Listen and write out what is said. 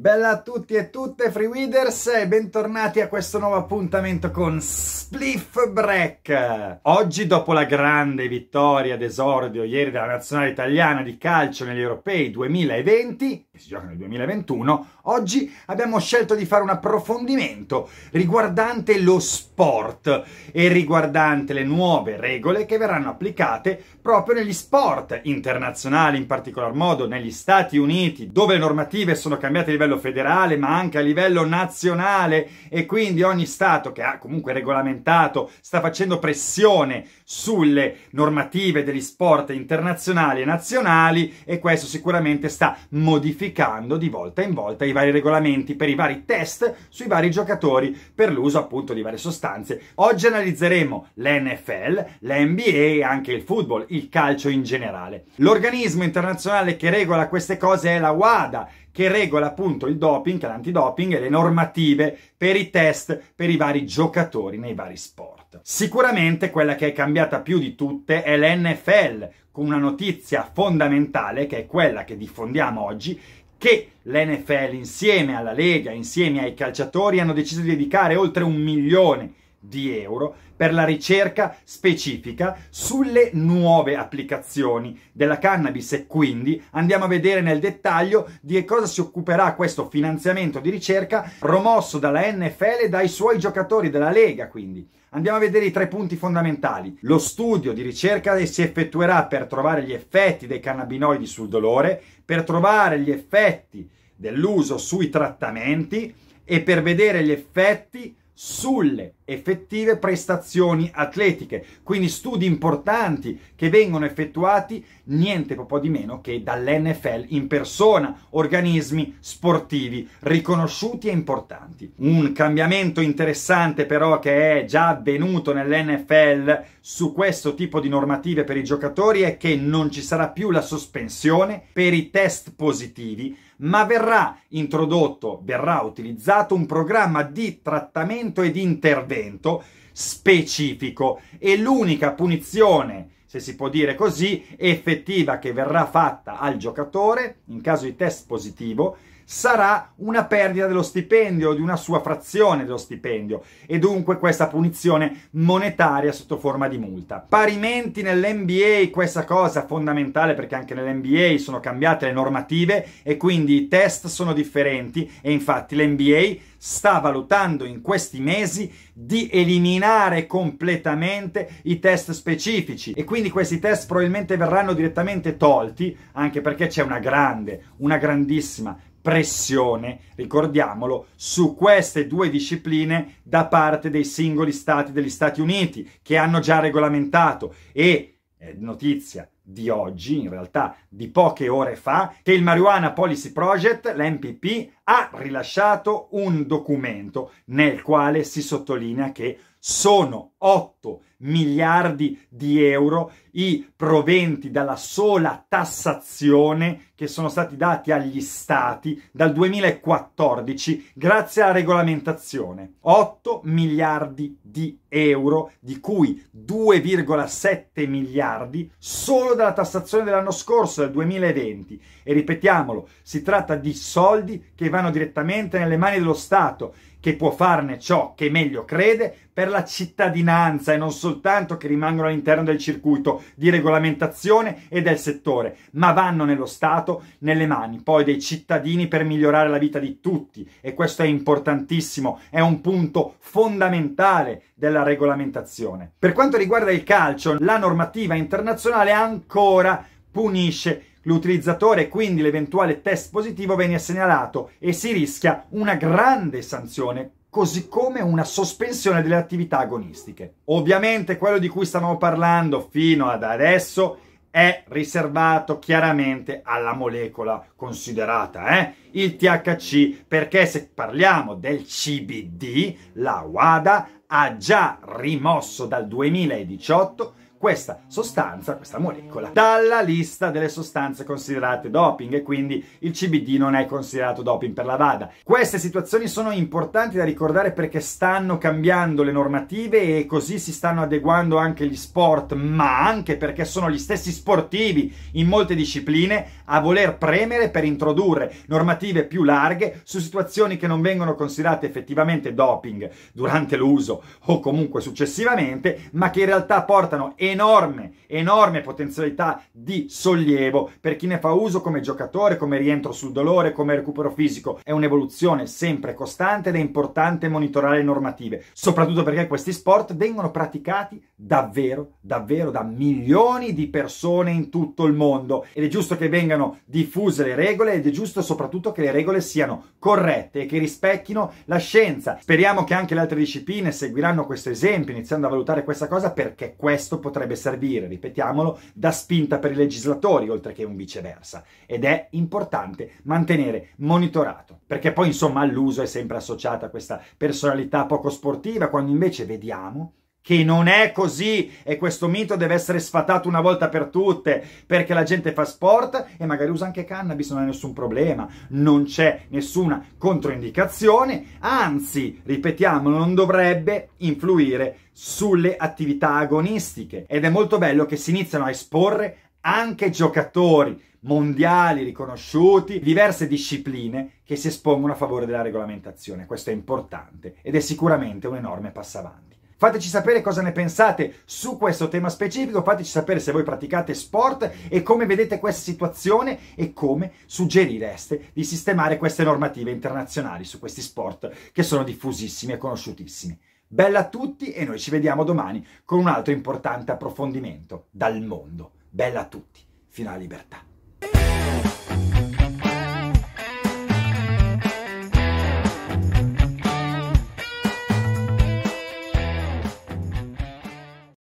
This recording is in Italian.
Bella a tutti e tutte Freeweeders e bentornati a questo nuovo appuntamento con Spliff Break. Oggi dopo la grande vittoria d'esordio ieri della nazionale italiana di calcio negli europei 2020 si gioca nel 2021, oggi abbiamo scelto di fare un approfondimento riguardante lo sport e riguardante le nuove regole che verranno applicate proprio negli sport internazionali, in particolar modo negli Stati Uniti, dove le normative sono cambiate a livello federale ma anche a livello nazionale e quindi ogni Stato che ha comunque regolamentato sta facendo pressione sulle normative degli sport internazionali e nazionali e questo sicuramente sta modificando modificando di volta in volta i vari regolamenti per i vari test sui vari giocatori per l'uso appunto di varie sostanze. Oggi analizzeremo l'NFL, l'NBA e anche il football, il calcio in generale. L'organismo internazionale che regola queste cose è la WADA, che regola appunto il doping, l'antidoping e le normative per i test per i vari giocatori nei vari sport. Sicuramente quella che è cambiata più di tutte è l'NFL, con una notizia fondamentale che è quella che diffondiamo oggi che l'NFL insieme alla Lega, insieme ai calciatori hanno deciso di dedicare oltre un milione di euro per la ricerca specifica sulle nuove applicazioni della cannabis e quindi andiamo a vedere nel dettaglio di cosa si occuperà questo finanziamento di ricerca promosso dalla NFL e dai suoi giocatori della Lega quindi. Andiamo a vedere i tre punti fondamentali. Lo studio di ricerca si effettuerà per trovare gli effetti dei cannabinoidi sul dolore, per trovare gli effetti dell'uso sui trattamenti e per vedere gli effetti sulle effettive prestazioni atletiche, quindi studi importanti che vengono effettuati niente po' di meno che dall'NFL in persona, organismi sportivi riconosciuti e importanti. Un cambiamento interessante però che è già avvenuto nell'NFL su questo tipo di normative per i giocatori è che non ci sarà più la sospensione per i test positivi ma verrà introdotto, verrà utilizzato un programma di trattamento e di intervento specifico e l'unica punizione se si può dire così, effettiva che verrà fatta al giocatore in caso di test positivo sarà una perdita dello stipendio, di una sua frazione dello stipendio e dunque questa punizione monetaria sotto forma di multa. Parimenti nell'NBA questa cosa è fondamentale perché anche nell'NBA sono cambiate le normative e quindi i test sono differenti e infatti l'NBA sta valutando in questi mesi di eliminare completamente i test specifici e quindi questi test probabilmente verranno direttamente tolti anche perché c'è una grande, una grandissima pressione, ricordiamolo, su queste due discipline da parte dei singoli stati degli Stati Uniti che hanno già regolamentato e eh, notizia di oggi, in realtà di poche ore fa, che il Marijuana Policy Project, l'MPP, ha rilasciato un documento nel quale si sottolinea che sono 8 miliardi di euro i proventi dalla sola tassazione che sono stati dati agli stati dal 2014 grazie alla regolamentazione. 8 miliardi di euro, di cui 2,7 miliardi solo dalla tassazione dell'anno scorso, del 2020. E ripetiamolo, si tratta di soldi che vanno direttamente nelle mani dello Stato che può farne ciò che meglio crede per la cittadinanza e non soltanto che rimangono all'interno del circuito di regolamentazione e del settore, ma vanno nello Stato, nelle mani poi dei cittadini per migliorare la vita di tutti e questo è importantissimo, è un punto fondamentale della regolamentazione. Per quanto riguarda il calcio, la normativa internazionale ancora punisce L'utilizzatore e quindi l'eventuale test positivo viene segnalato e si rischia una grande sanzione così come una sospensione delle attività agonistiche. Ovviamente quello di cui stavamo parlando fino ad adesso è riservato chiaramente alla molecola considerata, eh? il THC, perché se parliamo del CBD, la WADA ha già rimosso dal 2018 questa sostanza, questa molecola, dalla lista delle sostanze considerate doping e quindi il CBD non è considerato doping per la VADA. Queste situazioni sono importanti da ricordare perché stanno cambiando le normative e così si stanno adeguando anche gli sport, ma anche perché sono gli stessi sportivi in molte discipline a voler premere per introdurre normative più larghe su situazioni che non vengono considerate effettivamente doping durante l'uso o comunque successivamente, ma che in realtà portano enorme, enorme potenzialità di sollievo per chi ne fa uso come giocatore, come rientro sul dolore, come recupero fisico. È un'evoluzione sempre costante ed è importante monitorare le normative, soprattutto perché questi sport vengono praticati davvero, davvero da milioni di persone in tutto il mondo ed è giusto che vengano diffuse le regole ed è giusto soprattutto che le regole siano corrette e che rispecchino la scienza. Speriamo che anche le altre discipline seguiranno questo esempio, iniziando a valutare questa cosa perché questo potrà potrebbe servire, ripetiamolo, da spinta per i legislatori, oltre che un viceversa. Ed è importante mantenere monitorato, perché poi insomma all'uso è sempre associata questa personalità poco sportiva, quando invece vediamo che non è così e questo mito deve essere sfatato una volta per tutte perché la gente fa sport e magari usa anche cannabis, non è nessun problema, non c'è nessuna controindicazione, anzi, ripetiamo, non dovrebbe influire sulle attività agonistiche ed è molto bello che si iniziano a esporre anche giocatori mondiali riconosciuti, diverse discipline che si espongono a favore della regolamentazione. Questo è importante ed è sicuramente un enorme passo avanti. Fateci sapere cosa ne pensate su questo tema specifico, fateci sapere se voi praticate sport e come vedete questa situazione e come suggerireste di sistemare queste normative internazionali su questi sport che sono diffusissimi e conosciutissimi. Bella a tutti e noi ci vediamo domani con un altro importante approfondimento dal mondo. Bella a tutti, fino alla libertà.